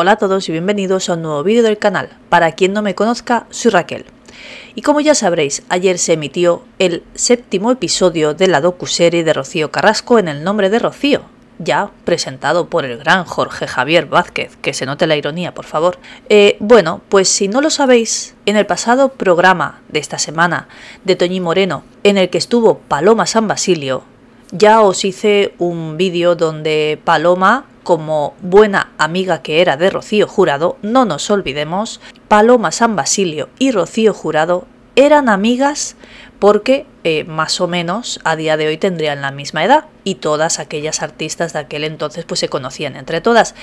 Hola a todos y bienvenidos a un nuevo vídeo del canal. Para quien no me conozca, soy Raquel. Y como ya sabréis, ayer se emitió el séptimo episodio de la docuserie de Rocío Carrasco en el nombre de Rocío, ya presentado por el gran Jorge Javier Vázquez, que se note la ironía, por favor. Eh, bueno, pues si no lo sabéis, en el pasado programa de esta semana de Toñi Moreno, en el que estuvo Paloma San Basilio, ya os hice un vídeo donde Paloma como buena amiga que era de Rocío Jurado, no nos olvidemos, Paloma San Basilio y Rocío Jurado eran amigas porque eh, más o menos a día de hoy tendrían la misma edad y todas aquellas artistas de aquel entonces pues se conocían entre todas.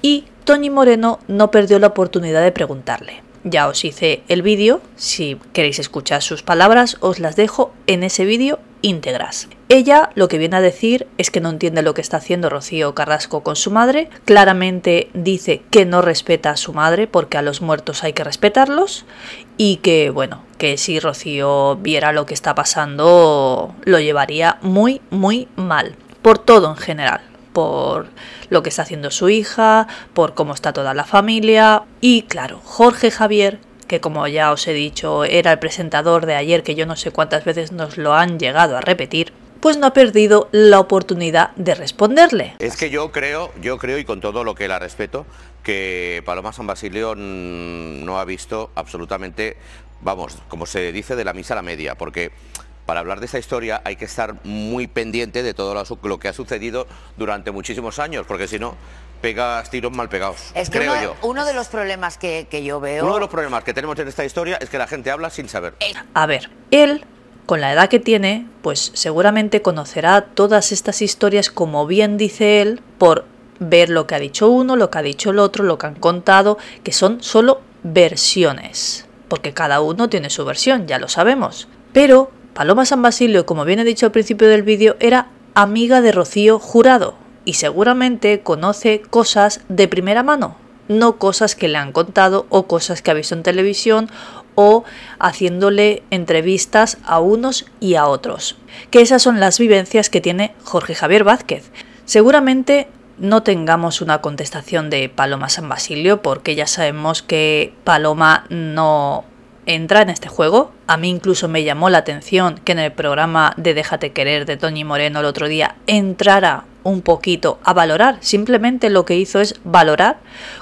Y Tony Moreno no perdió la oportunidad de preguntarle. Ya os hice el vídeo, si queréis escuchar sus palabras os las dejo en ese vídeo íntegras. Ella lo que viene a decir es que no entiende lo que está haciendo Rocío Carrasco con su madre, claramente dice que no respeta a su madre porque a los muertos hay que respetarlos y que bueno, que si Rocío viera lo que está pasando lo llevaría muy muy mal, por todo en general por lo que está haciendo su hija, por cómo está toda la familia. Y claro, Jorge Javier que como ya os he dicho era el presentador de ayer que yo no sé cuántas veces nos lo han llegado a repetir, pues no ha perdido la oportunidad de responderle. Es que yo creo, yo creo y con todo lo que la respeto, que Paloma San Basilio mm, no ha visto absolutamente, vamos, como se dice, de la misa a la media, porque para hablar de esta historia hay que estar muy pendiente de todo lo, que ha sucedido durante muchísimos años, porque si no, pegas tiros mal pegados. Es que creo yo. Uno de los problemas que, que, yo veo. Uno de los problemas que tenemos en esta historia es que la gente habla sin saber. Eh. A ver, él. Con la edad que tiene, pues seguramente conocerá todas estas historias, como bien dice él, por ver lo que ha dicho uno, lo que ha dicho el otro, lo que han contado, que son solo versiones. Porque cada uno tiene su versión, ya lo sabemos. Pero Paloma San Basilio, como bien he dicho al principio del vídeo, era amiga de Rocío Jurado y seguramente conoce cosas de primera mano, no cosas que le han contado o cosas que ha visto en televisión o haciéndole entrevistas a unos y a otros. Que esas son las vivencias que tiene Jorge Javier Vázquez. Seguramente no tengamos una contestación de Paloma San Basilio porque ya sabemos que Paloma no entra en este juego. A mí incluso me llamó la atención que en el programa de Déjate querer de Tony Moreno el otro día entrara un poquito a valorar. Simplemente lo que hizo es valorar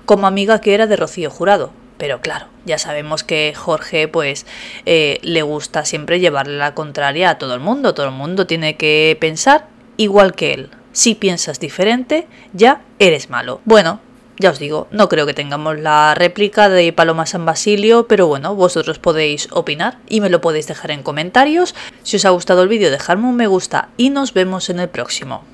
como amiga que era de Rocío Jurado. Pero claro, ya sabemos que Jorge pues eh, le gusta siempre llevarle la contraria a todo el mundo. Todo el mundo tiene que pensar igual que él. Si piensas diferente, ya eres malo. Bueno, ya os digo, no creo que tengamos la réplica de Paloma San Basilio, pero bueno, vosotros podéis opinar y me lo podéis dejar en comentarios. Si os ha gustado el vídeo, dejadme un me gusta y nos vemos en el próximo.